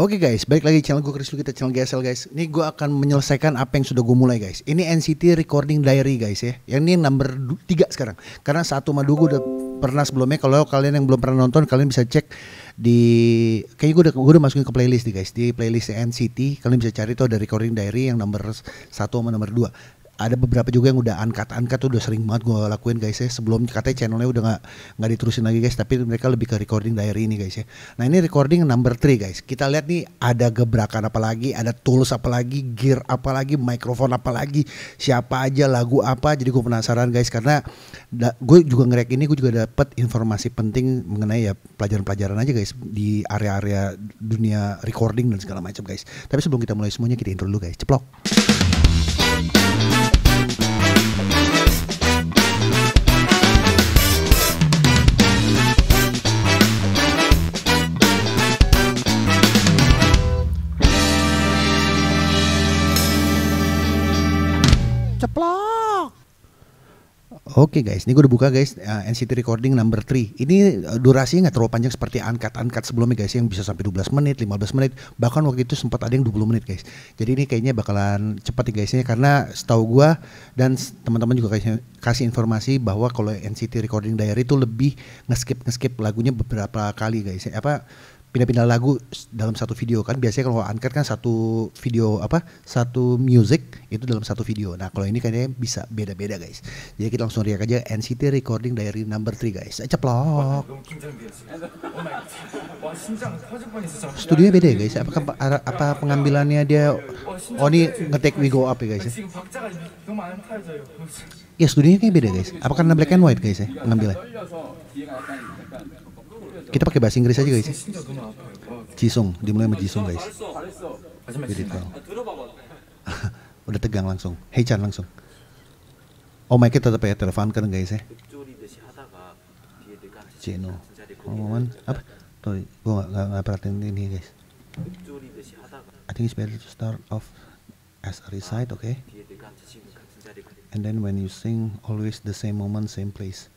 Oke okay guys, balik lagi channel gue Chris kita channel GSL guys. Ini gue akan menyelesaikan apa yang sudah gue mulai guys. Ini NCT Recording Diary guys ya. Yang ini number 3 sekarang. Karena satu madu gue udah pernah sebelumnya. Kalau kalian yang belum pernah nonton, kalian bisa cek di kayaknya gue udah gue udah masukin ke playlist nih guys. Di playlist NCT kalian bisa cari tuh ada Recording Diary yang number satu sama number 2 ada beberapa juga yang udah angkat angkat tuh udah sering banget gue lakuin guys ya sebelum katanya channelnya udah nggak nggak diterusin lagi guys tapi mereka lebih ke recording diary ini guys ya nah ini recording number three guys kita lihat nih ada gebrakan apa lagi ada tools apa lagi gear apa lagi mikrofon apa lagi siapa aja lagu apa jadi gue penasaran guys karena gue juga ngerek ini gue juga dapat informasi penting mengenai ya pelajaran-pelajaran aja guys di area-area dunia recording dan segala macam guys tapi sebelum kita mulai semuanya kita intro dulu guys ceplok Oke guys, ini gue udah buka guys uh, eh, NCT Recording number 3 Ini uh, durasinya gak terlalu panjang seperti uncut-uncut sebelumnya guys Yang bisa sampai 12 menit, 15 menit Bahkan waktu itu sempat ada yang 20 menit guys Jadi ini kayaknya bakalan cepat nih ya, guys ya. Karena setahu gue dan teman-teman juga kasih, kasih informasi Bahwa kalau NCT Recording Diary itu lebih nge skip ngeskip-ngeskip lagunya beberapa kali guys ya. Apa pindah-pindah lagu dalam satu video kan biasanya kalau angkat kan satu video apa satu music itu dalam satu video nah kalau ini kayaknya bisa beda-beda guys jadi kita langsung riak aja NCT recording diary number 3 guys eh, ceplok studionya beda ya guys apakah apa pengambilannya dia oh ini ngetek we go up ya guys ya ya studionya kayak beda guys Apakah karena black and white guys ya pengambilan Gitu. Kita pakai bahasa Inggris aja guys. Jisung, dimulai sama Jisung guys. Udah tegang langsung. Hey Chan langsung. Oh my kita tetap ya telepon kan guys ya. Oh Omongan apa? Tuh, gua gak, perhatiin ini guys. I think it's better to start off as a recite, okay? And then when you sing always the same moment, same place.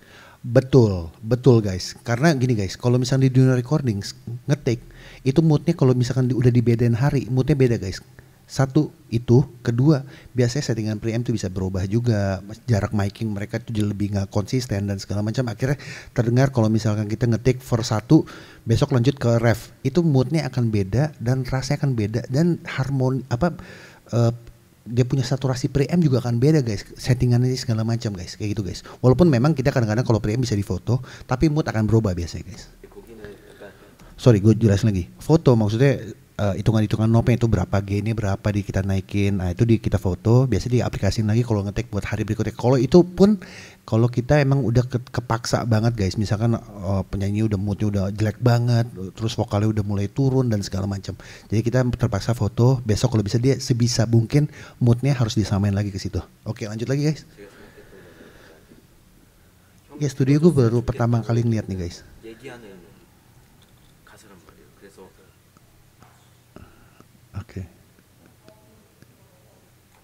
Betul, betul guys. Karena gini guys, kalau misalnya di dunia recording ngetik itu moodnya kalau misalkan di, udah dibedain hari, moodnya beda guys. Satu itu, kedua biasanya settingan preamp itu bisa berubah juga, jarak miking mereka itu jadi lebih nggak konsisten dan segala macam. Akhirnya terdengar kalau misalkan kita ngetik verse satu, besok lanjut ke ref, itu moodnya akan beda dan rasanya akan beda dan harmoni apa uh, dia punya saturasi preamp juga akan beda guys settingannya segala macam guys kayak gitu guys walaupun memang kita kadang-kadang kalau preamp bisa difoto tapi mood akan berubah biasanya guys sorry gue jelasin lagi foto maksudnya Eh, hitungan-hitungan uh, nopnya itu berapa gini berapa di kita naikin nah itu di kita foto biasa di aplikasi lagi kalau ngetik buat hari berikutnya kalau itu pun kalau kita emang udah ke, kepaksa banget guys misalkan uh, penyanyi udah moodnya udah jelek banget terus vokalnya udah mulai turun dan segala macam jadi kita terpaksa foto besok kalau bisa dia sebisa mungkin moodnya harus disamain lagi ke situ oke lanjut lagi guys ya studio gue baru pertama kali ngeliat nih guys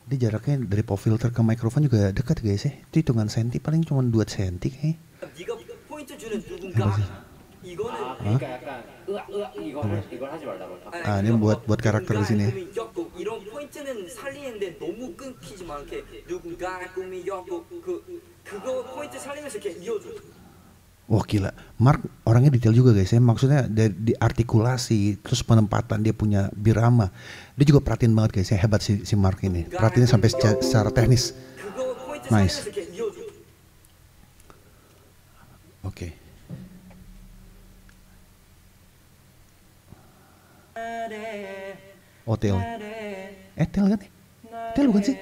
Dia jaraknya dari pop filter ke mikrofon juga dekat guys ya. Itu hitungan senti paling cuma 2 senti kayaknya. Ah, ini buat buat karakter di sini. Ya. Wah gila, Mark orangnya detail juga guys ya. Maksudnya dari di artikulasi, terus penempatan dia punya birama. Dia juga perhatiin banget guys ya, hebat si, si Mark ini. Perhatiannya sampai secara, secara teknis. Nice. Oke. Okay. Oh, eh, Etel kan? Etel bukan sih?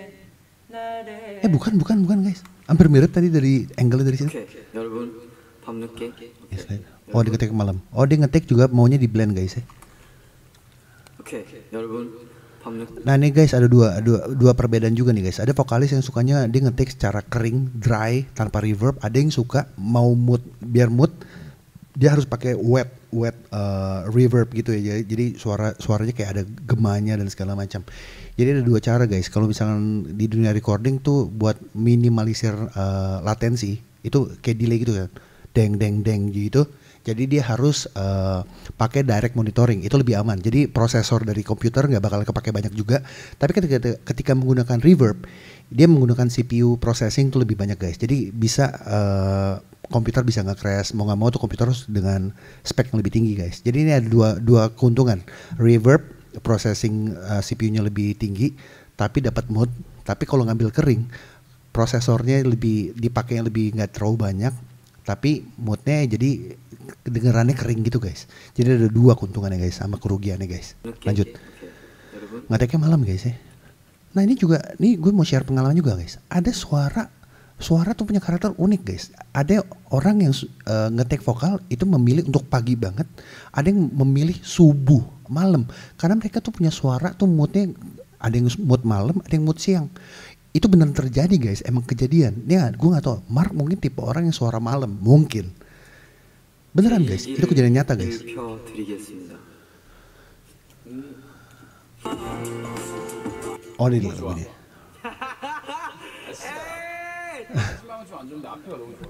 Eh bukan, bukan, bukan guys. Hampir mirip tadi dari angle dari sini. Okay, okay. Om Nuke. Yes, right. Oh diketik malam. Oh di ngetik juga maunya di blend guys ya? Oke, ya okay. Nah ini guys ada dua, dua dua perbedaan juga nih guys. Ada vokalis yang sukanya dia ngetik secara kering, dry, tanpa reverb. Ada yang suka mau mood biar mood dia harus pakai wet wet uh, reverb gitu ya jadi suara suaranya kayak ada gemanya dan segala macam jadi ada dua cara guys kalau misalnya di dunia recording tuh buat minimalisir uh, latensi itu kayak delay gitu kan deng deng deng gitu. Jadi dia harus uh, pakai direct monitoring, itu lebih aman. Jadi prosesor dari komputer nggak bakal kepake banyak juga. Tapi ketika ketika menggunakan reverb, dia menggunakan CPU processing itu lebih banyak guys. Jadi bisa uh, komputer bisa nggak crash mau nggak mau tuh komputer harus dengan spek yang lebih tinggi guys jadi ini ada dua dua keuntungan reverb processing uh, eh, CPU-nya lebih tinggi tapi dapat mode tapi kalau ngambil kering prosesornya lebih dipakai yang lebih nggak terlalu banyak tapi moodnya jadi kedengarannya kering gitu guys jadi ada dua keuntungannya guys sama kerugiannya guys lanjut okay, okay. malam guys ya nah ini juga ini gue mau share pengalaman juga guys ada suara suara tuh punya karakter unik guys ada orang yang uh, ngetek vokal itu memilih untuk pagi banget ada yang memilih subuh malam karena mereka tuh punya suara tuh moodnya ada yang mood malam ada yang mood siang itu benar terjadi guys emang kejadian ya gue nggak tau Mark mungkin tipe orang yang suara malam mungkin beneran guys itu kejadian nyata guys oh ini lagunya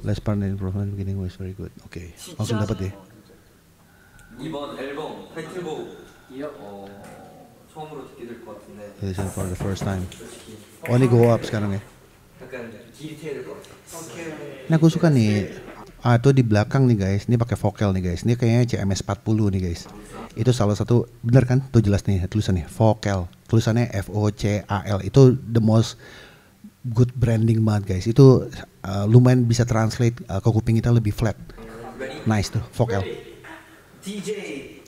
Last part in profile beginning was very good. Oke, langsung dapat ya. 이번 앨범 타이틀곡. 처음으로 듣게 for the first time. Only go up sekarang ya. Nah, aku suka nih. Ah, itu di belakang nih guys. Ini pakai vokal nih guys. Ini kayaknya CMS 40 nih guys. Itu salah satu benar kan? Tuh jelas nih tulisannya vokal. Tulisannya F O C A L. Itu the most good branding banget guys. Itu uh, lumayan bisa translate uh, ke kuping kita lebih flat. Nice tuh vokal. Ready?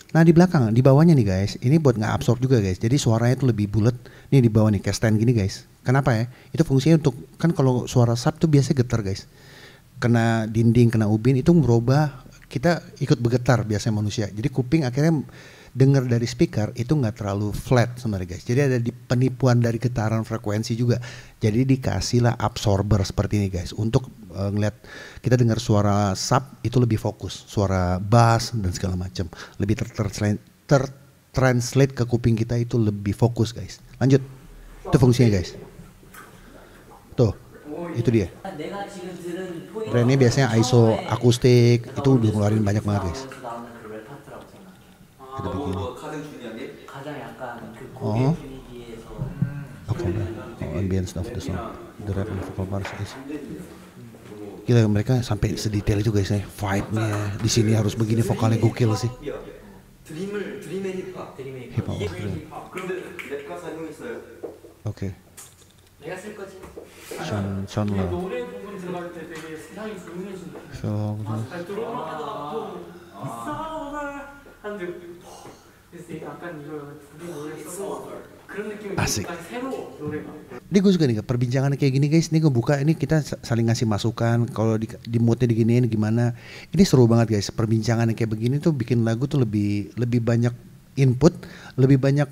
Nah di belakang, di bawahnya nih guys, ini buat nggak absorb juga guys. Jadi suaranya itu lebih bulat. Nih di bawah nih, kayak stand gini guys. Kenapa ya? Itu fungsinya untuk kan kalau suara sub tuh biasanya getar guys. Kena dinding, kena ubin itu merubah kita ikut bergetar biasanya manusia. Jadi kuping akhirnya dengar dari speaker itu nggak terlalu flat sebenarnya guys. Jadi ada di penipuan dari getaran frekuensi juga. Jadi dikasihlah absorber seperti ini guys untuk uh, ngeliat kita dengar suara sub itu lebih fokus, suara bass dan segala macam lebih tertranslate ter translate ke kuping kita itu lebih fokus guys. Lanjut, itu fungsinya guys. Tuh, itu dia. Brandnya biasanya ISO akustik itu udah ngeluarin banyak banget guys at the beginning. Oh, okay. Oh, ambience of the song, the rap of performance is gila mereka sampai sedetail itu guys vibe-nya di sini harus begini vokalnya gokil sih hip hop oke Sean Sean lah Sean 사람들이 Asik. 약간 Ini gue suka nih perbincangan kayak gini guys. Ini gue buka ini kita saling ngasih masukan kalau di, di moodnya diginiin gimana. Ini seru banget guys. Perbincangan kayak begini tuh bikin lagu tuh lebih lebih banyak input, lebih banyak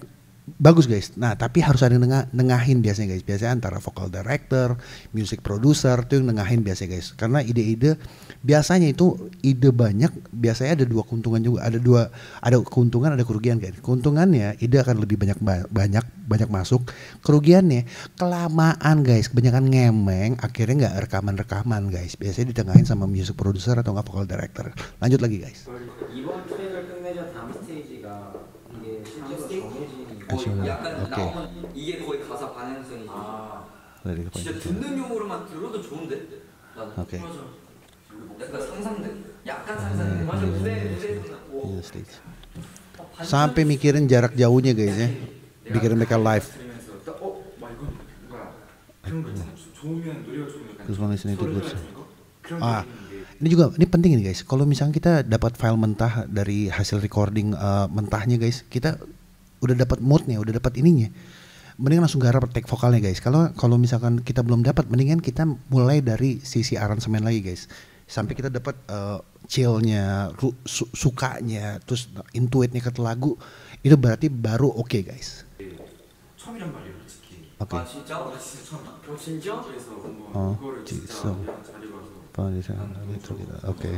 bagus guys. Nah tapi harus ada yang nengah, nengahin biasanya guys. Biasanya antara vocal director, music producer itu yang nengahin biasanya guys. Karena ide-ide biasanya itu ide banyak. Biasanya ada dua keuntungan juga. Ada dua ada keuntungan ada kerugian guys. Keuntungannya ide akan lebih banyak banyak banyak masuk. Kerugiannya kelamaan guys. Kebanyakan ngemeng akhirnya nggak rekaman-rekaman guys. Biasanya ditengahin sama music producer atau nggak vocal director. Lanjut lagi guys. 아쉬워요. 오케이. 이게 거의 가사 반영성이 아. 진짜 듣는 용으로만 들어도 좋은데. 나는. 오케이. 약간 상상돼. 약간 상상돼. 맞아. 무대 무대 In the States. Sampai mikirin jarak jauhnya guys ya. Mikirin mereka live. Terus banget sini itu Ah, ini juga ini penting nih guys. Kalau misalnya kita dapat file mentah dari hasil recording uh, mentahnya guys, kita udah dapat moodnya, udah dapat ininya, mendingan langsung garap take vokalnya guys. Kalau kalau misalkan kita belum dapat, mendingan kita mulai dari sisi aransemen lagi guys. Sampai kita dapat uh, chillnya, su sukanya, terus intuitnya ke lagu, itu berarti baru oke okay, guys. Oke. Okay. Oh, Oke.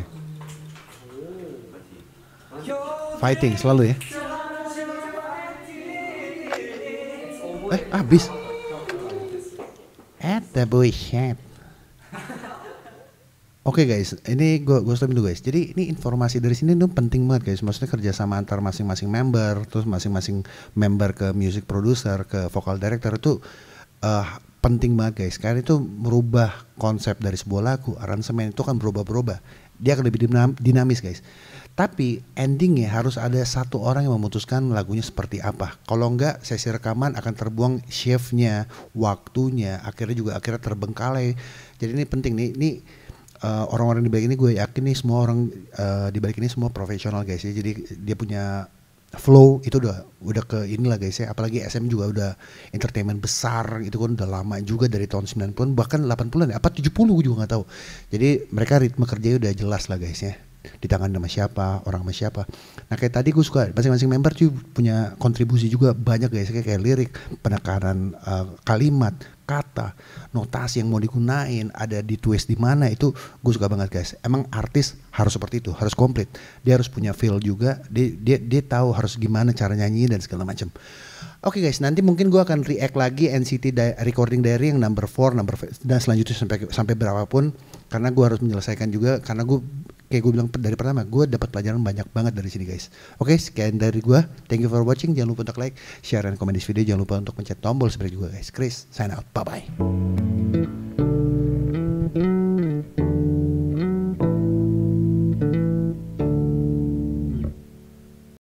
Fighting selalu ya. ya. Eh, habis. boy bullshit. Oke okay guys, ini gue gue stop dulu guys. Jadi ini informasi dari sini tuh penting banget guys. Maksudnya kerjasama antar masing-masing member, terus masing-masing member ke music producer, ke vocal director itu uh, penting banget guys. Karena itu merubah konsep dari sebuah lagu, aransemen itu kan berubah-berubah dia akan lebih dinamis guys tapi endingnya harus ada satu orang yang memutuskan lagunya seperti apa. Kalau enggak sesi rekaman akan terbuang chefnya, waktunya, akhirnya juga akhirnya terbengkalai. Jadi ini penting nih, ini eh, orang-orang uh, di balik ini gue yakin nih semua orang uh, di balik ini semua profesional guys ya. Jadi dia punya flow itu udah udah ke inilah guys ya apalagi SM juga udah entertainment besar itu kan udah lama juga dari tahun 90-an bahkan 80-an ya, apa 70 gue juga nggak tahu jadi mereka ritme kerjanya udah jelas lah guys ya di tangan sama siapa orang sama siapa nah kayak tadi gue suka masing-masing member tuh punya kontribusi juga banyak guys kayak, kayak lirik penekanan uh, kalimat kata notasi yang mau digunain ada di twist di mana itu gue suka banget guys emang artis harus seperti itu harus komplit dia harus punya feel juga dia dia dia tahu harus gimana cara nyanyi dan segala macam Oke okay guys, nanti mungkin gue akan react lagi NCT di Recording Diary yang number 4, number 5, dan selanjutnya sampai sampai berapapun karena gue harus menyelesaikan juga karena gue kayak gue bilang dari pertama gue dapat pelajaran banyak banget dari sini guys oke okay, sekian dari gue thank you for watching jangan lupa untuk like share dan komen di video jangan lupa untuk pencet tombol subscribe juga guys Chris sign out bye bye